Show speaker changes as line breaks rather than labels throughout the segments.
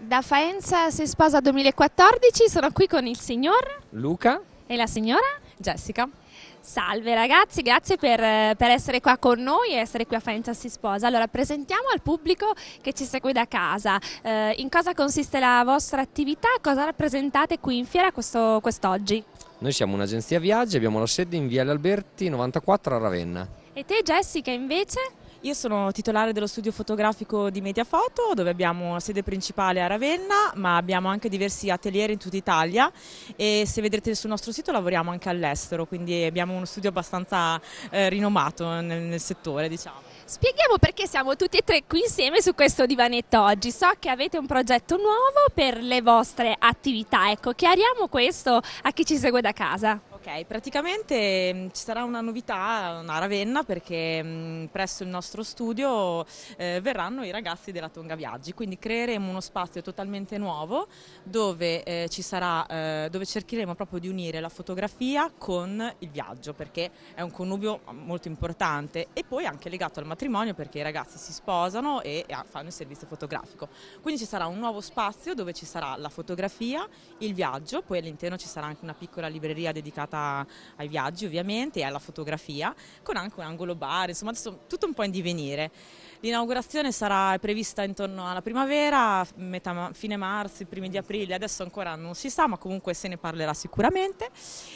Da Faenza si sposa 2014, sono qui con il signor Luca e la signora Jessica. Salve ragazzi, grazie per, per, essere qua con noi e essere qui a Faenza si sposa. Allora presentiamo al pubblico che ci segue da casa eh, in cosa consiste la vostra attività, cosa rappresentate qui in fiera
quest'oggi. noi siamo un'agenzia viaggi, abbiamo la sede in Viale Alberti 94 a Ravenna.
E te Jessica invece? Io sono titolare dello studio fotografico di Mediafoto dove abbiamo sede principale a Ravenna ma abbiamo anche diversi atelier in tutta Italia e se vedrete sul nostro sito lavoriamo anche all'estero quindi abbiamo uno studio abbastanza eh, rinomato nel, nel settore diciamo.
Spieghiamo perché siamo tutti e tre qui insieme su questo divanetto oggi. So che avete un progetto nuovo per le vostre attività, ecco, chiariamo questo a chi ci segue da casa. Ok, praticamente mm, ci sarà una novità a Ravenna
perché mm, presso il nostro studio eh, verranno i ragazzi della Tonga Viaggi, quindi creeremo uno spazio totalmente nuovo dove, eh, sarà, eh, dove, cercheremo proprio di unire la fotografia con il viaggio perché è un connubio mm, molto importante e poi anche legato al matrimonio perché i ragazzi si sposano e, e fanno il servizio fotografico. Quindi ci sarà un nuovo spazio dove ci sarà la fotografia, il viaggio, poi all'interno ci sarà anche una piccola libreria dedicata dedicata ai viaggi ovviamente e alla fotografia, con anche un angolo bar, insomma adesso tutto un po' in divenire. L'inaugurazione sarà prevista intorno alla primavera, metà, fine marzo, primi di aprile, adesso ancora non si sa, ma comunque se ne parlerà
sicuramente.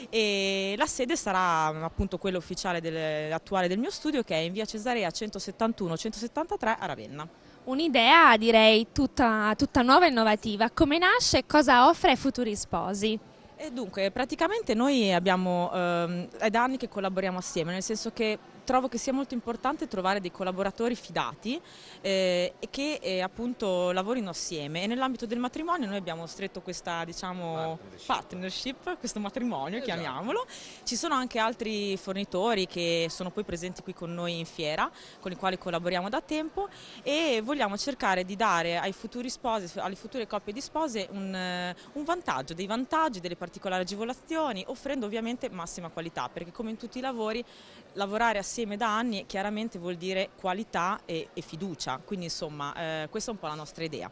E la sede sarà appunto quella ufficiale del, attuale del mio studio che è in via Cesarea 171-173 a Ravenna.
Un'idea direi tutta, tutta nuova e innovativa. Come nasce e cosa offre ai futuri sposi?
E dunque, praticamente noi abbiamo, ehm, è da anni che collaboriamo assieme, nel senso che trovo che sia molto importante trovare dei collaboratori fidati eh, che eh, appunto lavorino assieme e nell'ambito del matrimonio noi abbiamo stretto questa diciamo, partnership. partnership. questo matrimonio esatto. chiamiamolo, ci sono anche altri fornitori che sono poi presenti qui con noi in fiera con i quali collaboriamo da tempo e vogliamo cercare di dare ai futuri sposi, alle future coppie di spose un, eh, un vantaggio, dei vantaggi, delle particolari agevolazioni offrendo ovviamente massima qualità perché come in tutti i lavori lavorare assieme assieme da anni chiaramente vuol dire qualità e, e fiducia, quindi insomma eh, questa è un po' la nostra idea.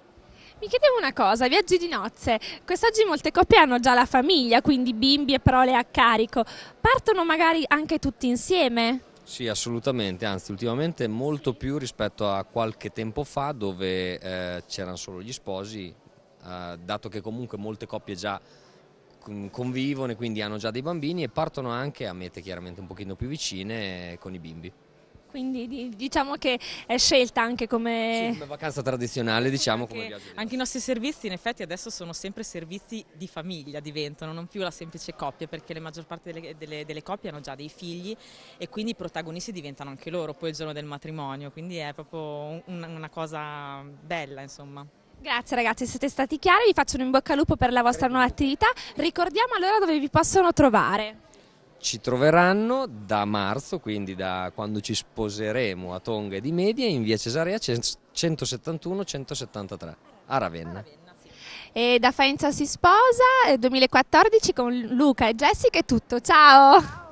Mi chiedevo una cosa, viaggi di nozze, quest'oggi molte coppie hanno già la famiglia, quindi bimbi e prole a carico, partono magari anche tutti insieme?
Sì, assolutamente, anzi ultimamente molto più rispetto a qualche tempo fa dove eh, c'erano solo gli sposi, eh, dato che comunque molte coppie già convivono e quindi hanno già dei bambini e partono anche a mete chiaramente un pochino più vicine eh, con i bimbi.
Quindi diciamo che è scelta anche come... Sì, come
vacanza tradizionale, diciamo, anche, come viaggio.
Anche i nostri servizi in effetti adesso sono sempre servizi di famiglia, diventano, non più la semplice coppia, perché la maggior parte delle, delle, delle, coppie hanno già dei figli e quindi i protagonisti diventano anche loro poi il giorno del matrimonio, quindi è proprio un, una cosa bella,
insomma. Grazie ragazzi, siete stati chiari, vi faccio un in bocca al lupo per la vostra nuova attività. Ricordiamo allora dove vi possono trovare.
Ci troveranno da marzo, quindi da quando ci sposeremo a Tonga e di Media in via Cesarea 171-173 a Ravenna.
E da Faenza si sposa 2014 eh, con Luca e Jessica è tutto. Ciao.